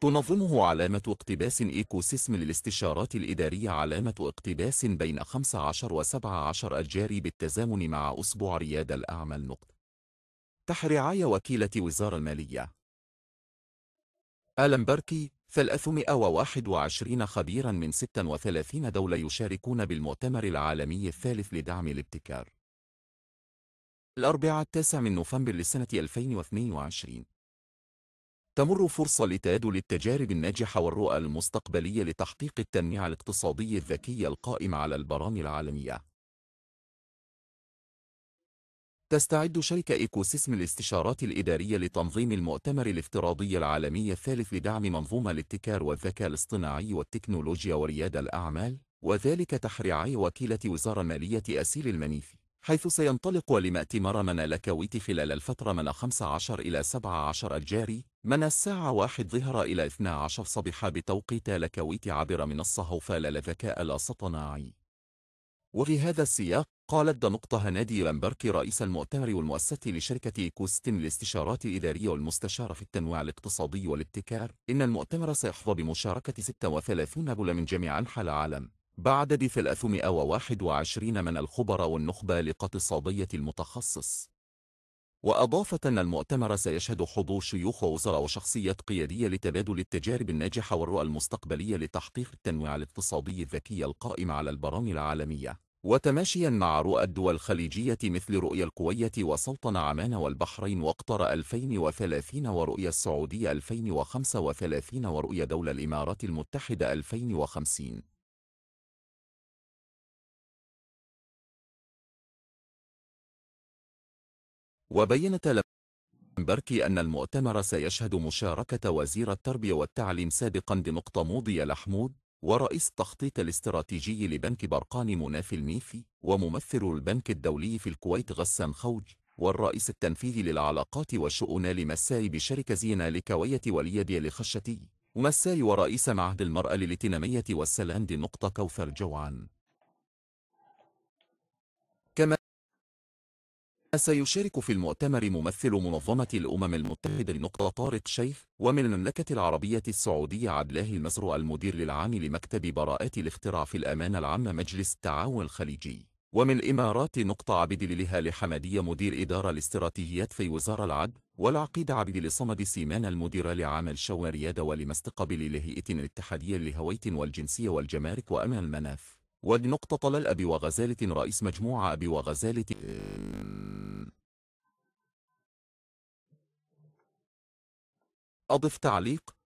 تنظمه علامة اقتباس إيكوسيسم للاستشارات الإدارية علامة اقتباس بين 15 و 17 الجاري بالتزامن مع أسبوع ريادة الأعمال نقطة تحرعاية رعاية وكيلة وزارة المالية آلم بركي 321 خبيرا من 36 دولة يشاركون بالمؤتمر العالمي الثالث لدعم الابتكار الأربعاء التاسع من نوفمبر لسنة 2022 تمر فرصة لتبادل التجارب الناجحة والرؤى المستقبلية لتحقيق التنمية الاقتصادية الذكية القائمة على البرامج العالمية. تستعد شركة إيكوسيسم الاستشارات الإدارية لتنظيم المؤتمر الافتراضي العالمي الثالث لدعم منظومة الابتكار والذكاء الاصطناعي والتكنولوجيا وريادة الأعمال، وذلك تحريعي وكيلة وزارة مالية أسيل المنيفي. حيث سينطلق ولمات مرة من لكويت خلال الفترة من 15 إلى 17 الجاري من الساعة 1 ظهر إلى 12 صباحا بتوقيت لكويت عبر منصة هوفال للذكاء الاصطناعي. وفي هذا السياق قالت دنقطة هنادي لمبرك رئيس المؤتمر والمؤسسة لشركة كوستن للاستشارات الإدارية والمستشارة في التنويع الاقتصادي والابتكار إن المؤتمر سيحظى بمشاركة 36 دولة من جميع أنحاء العالم بعدد 321 من الخبراء والنخبة الاقتصادية المتخصص وأضافت أن المؤتمر سيشهد حضور شيوخ وزراء وشخصيات قيادية لتبادل التجارب الناجحة والرؤى المستقبلية لتحقيق التنويع الاقتصادي الذكي القائم على البرامج العالمية وتماشيا مع رؤى الدول الخليجية مثل رؤية القوية وسلطنة عمان والبحرين وقطر 2030 ورؤية السعودية 2035 ورؤية دولة الإمارات المتحدة 2050 وبين تلمبركي أن المؤتمر سيشهد مشاركة وزير التربية والتعليم سابقا بنقطة موضي لحمود ورئيس التخطيط الاستراتيجي لبنك برقان مناف الميفي وممثل البنك الدولي في الكويت غسان خوج والرئيس التنفيذي للعلاقات والشؤون لمساي بشركة زينة لكوية وليدي لخشتي ومساي ورئيس معهد المرأة للتنمية والسلام دي نقطة كوثر جوعان سيشارك في المؤتمر ممثل منظمة الأمم المتحدة لنقطة طارق شيخ ومن المملكة العربية السعودية عدلاه المصر المدير العام لمكتب براءات الاختراع في الأمانة العامة مجلس التعاون الخليجي ومن الإمارات نقطة عبد لها لحمدية مدير إدارة الاستراتيجيات في وزارة العدل والعقيد عبد لصمد سيمان المدير لعام ريادة ولمستقبل لهيئة الاتحادية للهوية والجنسية والجمارك وأمن المناف ولنقطة طلال أبي وغزالة رئيس مجموعة أبي وغزالة أضف تعليق